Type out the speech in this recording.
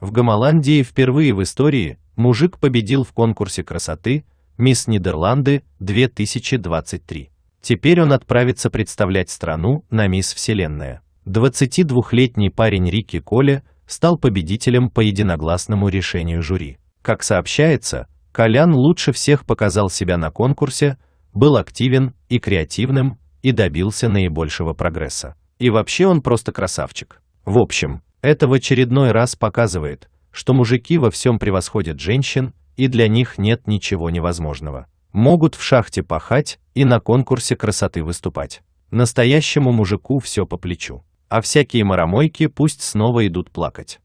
В Гамаландии впервые в истории мужик победил в конкурсе красоты Мисс Нидерланды 2023. Теперь он отправится представлять страну на Мисс Вселенная. 22-летний парень Рики Коле стал победителем по единогласному решению жюри. Как сообщается, Колян лучше всех показал себя на конкурсе, был активен и креативным и добился наибольшего прогресса. И вообще он просто красавчик. В общем, это в очередной раз показывает, что мужики во всем превосходят женщин, и для них нет ничего невозможного. Могут в шахте пахать и на конкурсе красоты выступать. Настоящему мужику все по плечу. А всякие маромойки пусть снова идут плакать.